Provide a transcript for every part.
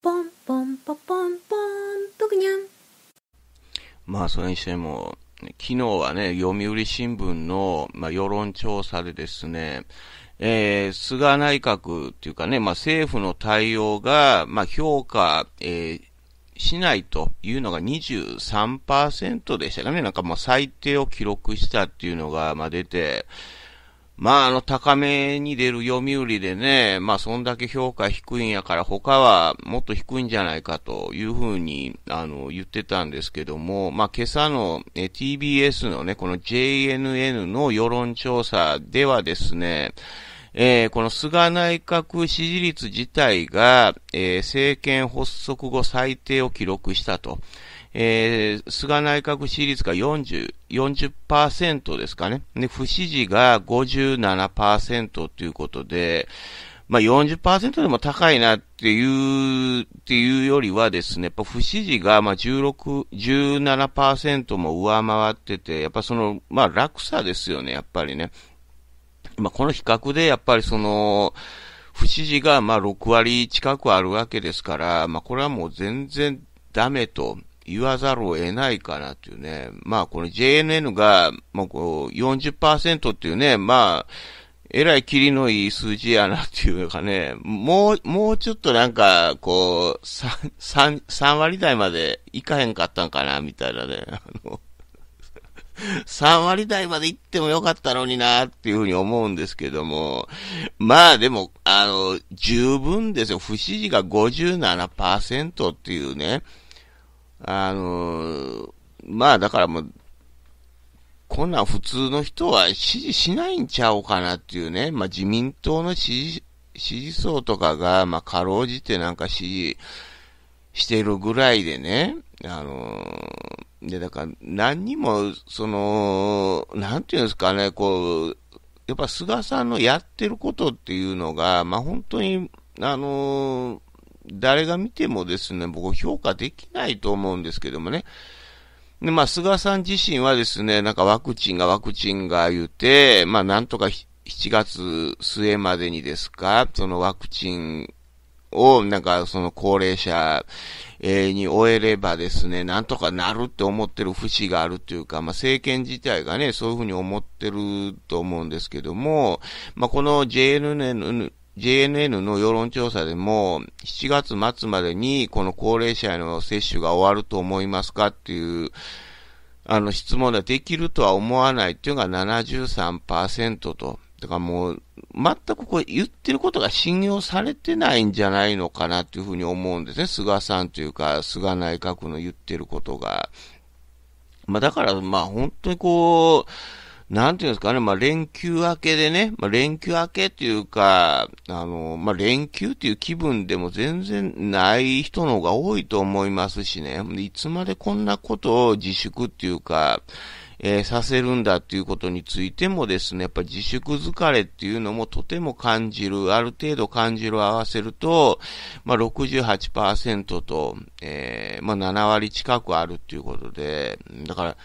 ポンポンポポンポンとくにゃん。まあ、それにしても、昨日はね、読売新聞の、まあ、世論調査でですね、えー、菅内閣っていうかね、まあ、政府の対応が、まあ、評価、えー、しないというのが23%でしたかね。なんかもう最低を記録したっていうのが、まあ、出て、まあ、あの、高めに出る読売でね、まあ、そんだけ評価低いんやから、他はもっと低いんじゃないかというふうに、あの、言ってたんですけども、まあ、今朝の、TBS のね、この JNN の世論調査ではですね、えー、この菅内閣支持率自体が、えー、政権発足後最低を記録したと。えー、菅内閣支持率が40、40%ですかね。で、不支持が57%ということで、まあ40%でも高いなっていう、っていうよりはですね、やっぱ不支持がま16、17%も上回ってて、やっぱその、まあ落差ですよね、やっぱりね。まあこの比較でやっぱりその、不支持がま6割近くあるわけですから、まあこれはもう全然ダメと言わざるを得ないかなっていうね。まあ、この JNN が、まあ、こう、40%っていうね、まあ、えらい切りのいい数字やなっていうかね、もう、もうちょっとなんか、こう、3、3、三割台までいかへんかったんかな、みたいなね。あの、3割台まで行ってもよかったのにな、っていうふうに思うんですけども、まあでも、あの、十分ですよ。不支持が57%っていうね。あのまあだからもう、こんなん普通の人は支持しないんちゃうかなっていうね、まあ自民党の支持、支持層とかが、まあかろうじてなんか支持してるぐらいでね、あので、だから何にも、その、なんていうんですかね、こう、やっぱ菅さんのやってることっていうのが、まあ本当に、あの誰が見てもですね、僕評価できないと思うんですけどもね。で、まあ、菅さん自身はですね、なんかワクチンがワクチンが言うて、まあ、なんとか7月末までにですか、そのワクチンを、なんかその高齢者に終えればですね、なんとかなるって思ってる節があるというか、まあ政権自体がね、そういうふうに思ってると思うんですけども、まあこの JNN JNN の世論調査でも、7月末までにこの高齢者への接種が終わると思いますかっていう、あの質問でできるとは思わないっていうのが73%と。だからもう、全くこれ言ってることが信用されてないんじゃないのかなっていうふうに思うんですね。菅さんというか、菅内閣の言ってることが。まあだから、まあ本当にこう、なんていうんですかね、まあ、連休明けでね、まあ、連休明けっていうか、あの、まあ、連休っていう気分でも全然ない人の方が多いと思いますしね、いつまでこんなことを自粛っていうか、えー、させるんだっていうことについてもですね、やっぱ自粛疲れっていうのもとても感じる、ある程度感じる合わせると、まあ、68%と、えー、まあ、7割近くあるっていうことで、だから、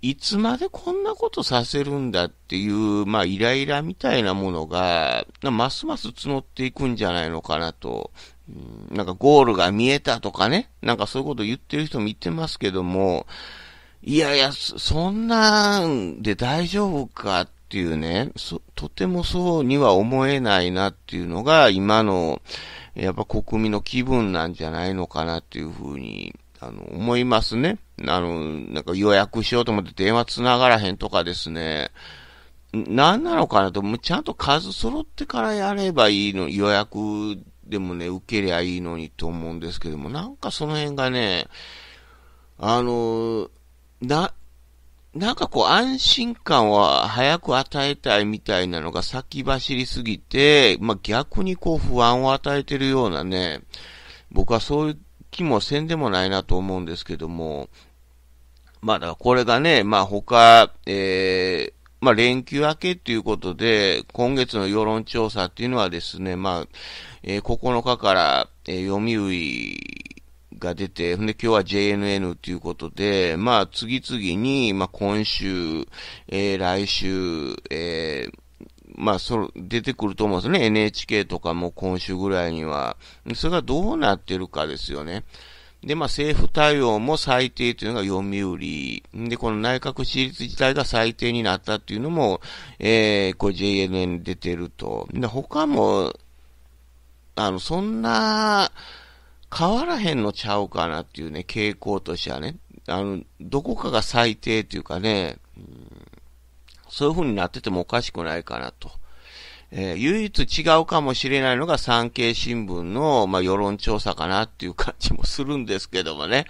いつまでこんなことさせるんだっていう、まあ、イライラみたいなものが、ますます募っていくんじゃないのかなと。なんかゴールが見えたとかね、なんかそういうこと言ってる人も言ってますけども、いやいや、そんなんで大丈夫かっていうね、とてもそうには思えないなっていうのが今の、やっぱ国民の気分なんじゃないのかなっていうふうに、あの、思いますね。あの、なんか予約しようと思って電話繋がらへんとかですね、何なのかなと、もうちゃんと数揃ってからやればいいの、予約でもね、受けりゃいいのにと思うんですけども、なんかその辺がね、あの、な、なんかこう安心感は早く与えたいみたいなのが先走りすぎて、まあ、逆にこう不安を与えてるようなね、僕はそういう気もせんでもないなと思うんですけども、まあ、だこれがね、まあ、他、えー、まあ、連休明けっていうことで、今月の世論調査っていうのはですね、まあ、えー、9日から、えー、読売が出て、んで、今日は JNN っていうことで、まあ、次々に、まあ、今週、えー、来週、えー、まあ、そ出てくると思うんですよね。NHK とかも今週ぐらいには。それがどうなってるかですよね。で、まあ、政府対応も最低というのが読売。で、この内閣支持率自体が最低になったっていうのも、えー、これ JNN に出てると。で、他も、あの、そんな、変わらへんのちゃうかなっていうね、傾向としてはね。あの、どこかが最低というかね、うん、そういう風になっててもおかしくないかなと。えー、唯一違うかもしれないのが産経新聞の、まあ、世論調査かなっていう感じもするんですけどもね。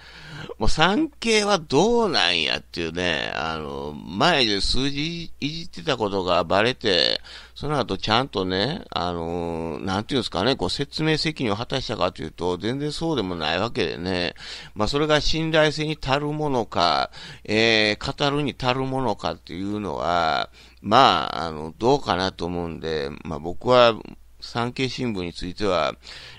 もう産経はどうなんやっていうね、あの、前で数字いじってたことがバレて、その後ちゃんとね、あのー、なんていうんですかね、こ説明責任を果たしたかというと、全然そうでもないわけでね、まあ、それが信頼性に足るものか、えー、語るに足るものかっていうのは、まあ、あの、どうかなと思うんで、まあ、僕は、産経新聞については、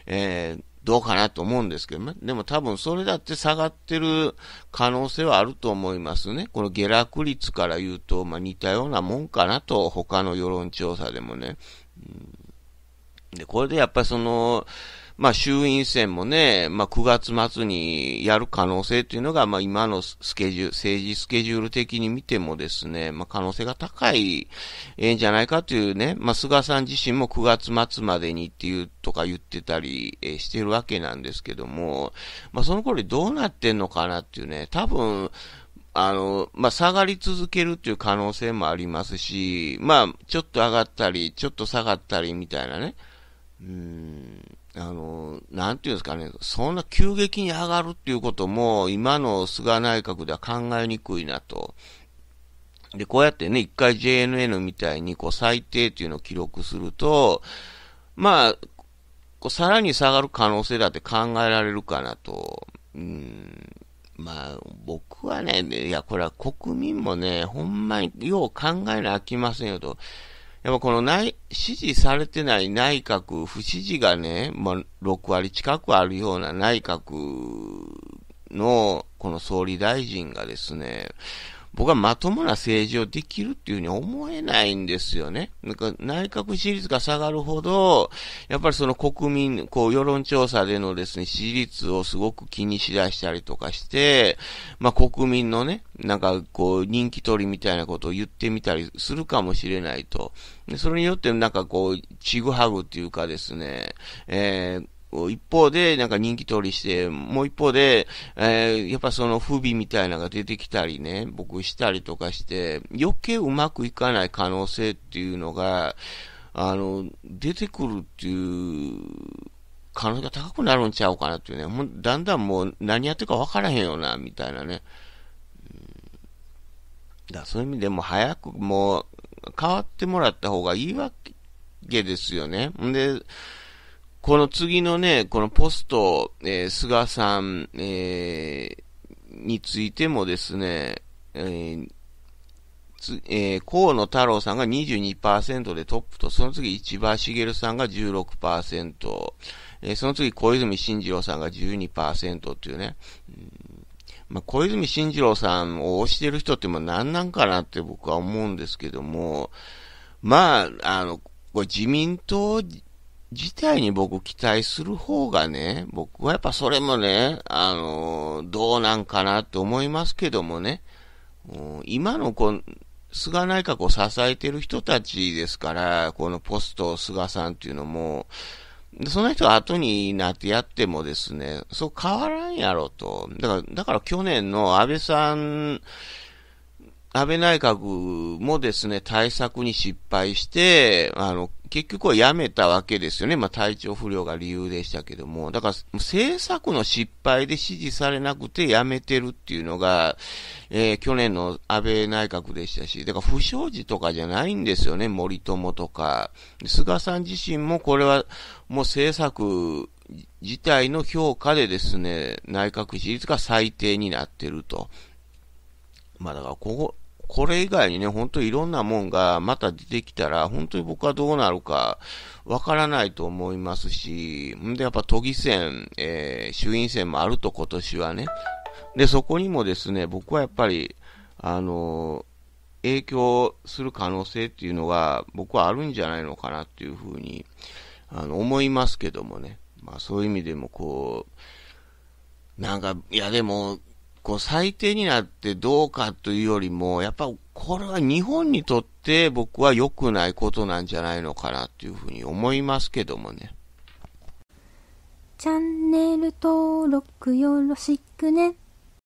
えー、どうかなと思うんですけどね。でも多分それだって下がってる可能性はあると思いますね。この下落率から言うと、まあ、似たようなもんかなと、他の世論調査でもね。で、これでやっぱりその、まあ、衆院選もね、まあ、9月末にやる可能性というのが、まあ、今のスケジュール、政治スケジュール的に見てもですね、まあ、可能性が高い、ええんじゃないかというね、まあ、菅さん自身も9月末までにっていうとか言ってたり、えしてるわけなんですけども、まあ、その頃どうなってんのかなっていうね、多分、あの、まあ、下がり続けるっていう可能性もありますし、まあ、ちょっと上がったり、ちょっと下がったりみたいなね。うん。あの、なんていうんですかね、そんな急激に上がるっていうことも、今の菅内閣では考えにくいなと。で、こうやってね、一回 JNN みたいに、こう、最低っていうのを記録すると、まあ、こうさらに下がる可能性だって考えられるかなと。うん。まあ、僕はね、いや、これは国民もね、ほんまによう考えなきませんよと。やっぱこの内支持されてない内閣、不支持がね、まあ、6割近くあるような内閣の、この総理大臣がですね、僕はまともな政治をできるっていうふうに思えないんですよね。なんか内閣支持率が下がるほど、やっぱりその国民、こう世論調査でのですね、支持率をすごく気にしだしたりとかして、まあ国民のね、なんかこう人気取りみたいなことを言ってみたりするかもしれないと。でそれによってなんかこう、ちぐはぐっていうかですね、えー一方で、なんか人気通りして、もう一方で、えー、やっぱその不備みたいなのが出てきたりね、僕したりとかして、余計うまくいかない可能性っていうのが、あの、出てくるっていう可能性が高くなるんちゃうかなっていうね、もうだんだんもう何やってるか分からへんよな、みたいなね。だそういう意味でも早くもう変わってもらった方がいいわけですよね。んで、この次のね、このポスト、えー、菅さん、えー、についてもですね、えーつえー、河野太郎さんが22%でトップと、その次、市場茂さんが16%、えー、その次、小泉進次郎さんが12%っていうね、うんまあ、小泉進次郎さんを推してる人っても何なんかなって僕は思うんですけども、まあ、あの、これ自民党自体に僕期待する方がね、僕はやっぱそれもね、あのー、どうなんかなと思いますけどもね、今のこう、菅内閣を支えてる人たちですから、このポスト菅さんっていうのも、その人は後になってやってもですね、そう変わらんやろと。だから、だから去年の安倍さん、安倍内閣もですね、対策に失敗して、あの、結局は辞めたわけですよね。まあ、体調不良が理由でしたけども。だから、政策の失敗で支持されなくて辞めてるっていうのが、えー、去年の安倍内閣でしたし、だから不祥事とかじゃないんですよね。森友とか。菅さん自身もこれは、もう政策自体の評価でですね、内閣支持率が最低になってると。まあだからここ、これ以外にね、本当いろんなもんがまた出てきたら、本当に僕はどうなるかわからないと思いますし、んでやっぱ都議選、えー、衆院選もあると今年はね。で、そこにもですね、僕はやっぱり、あのー、影響する可能性っていうのが僕はあるんじゃないのかなっていうふうに、あの、思いますけどもね。まあそういう意味でもこう、なんか、いやでも、こう最低になってどうかというよりも、やっぱこれは日本にとって僕は良くないことなんじゃないのかなというふうに思いますけどもね。チャンネル登録よろしくね。